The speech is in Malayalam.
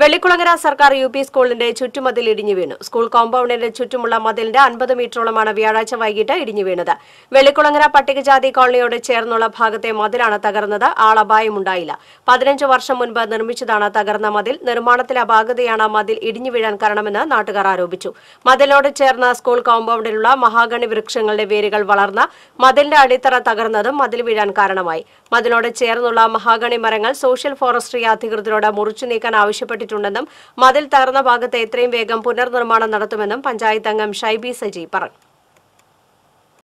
വെള്ളിക്കുളങ്ങര സർക്കാർ യു പി സ്കൂളിന്റെ ചുറ്റുമതിൽ ഇടിഞ്ഞു വീണു സ്കൂൾ കോമ്പൌണ്ടിന്റെ ചുറ്റുമുള്ള മതിലിന്റെ അൻപത് മീറ്ററോളമാണ് വ്യാഴാഴ്ച വൈകിട്ട് ഇടിഞ്ഞു വീണത് വെള്ളിക്കുളങ്ങര പട്ടികജാതി കോളനിയോട് ചേർന്നുള്ള ഭാഗത്തെ മതിലാണ് തകർന്നത് ആളപായമുണ്ടായില്ല പതിനഞ്ച് വർഷം മുൻപ് നിർമ്മിച്ചതാണ് തകർന്ന മതിൽ നിർമ്മാണത്തിലെ അപാകതയാണ് മതിൽ ഇടിഞ്ഞു വീഴാൻ കാരണമെന്ന് നാട്ടുകാർ ആരോപിച്ചു മതിലോട് ചേർന്ന സ്കൂൾ കോമ്പൌണ്ടിലുള്ള മഹാഗണി വൃക്ഷങ്ങളുടെ വേരുകൾ വളർന്ന മതിലിന്റെ അടിത്തറ തകർന്നതും മതിൽ വീഴാൻ കാരണമായി മതിലോട് ചേർന്നുള്ള മഹാഗണി മരങ്ങൾ സോഷ്യൽ ഫോറസ്ട്രി അധികൃതരോട് മുറിച്ചു നീക്കാൻ ആവശ്യപ്പെട്ടിട്ടുണ്ട് ചെയ്തിട്ടുണ്ടെന്നും മതിൽ തകർന്ന ഭാഗത്ത് എത്രയും വേഗം പുനർനിർമ്മാണം നടത്തുമെന്നും പഞ്ചായത്ത് അംഗം ഷൈബി സജി പറഞ്ഞു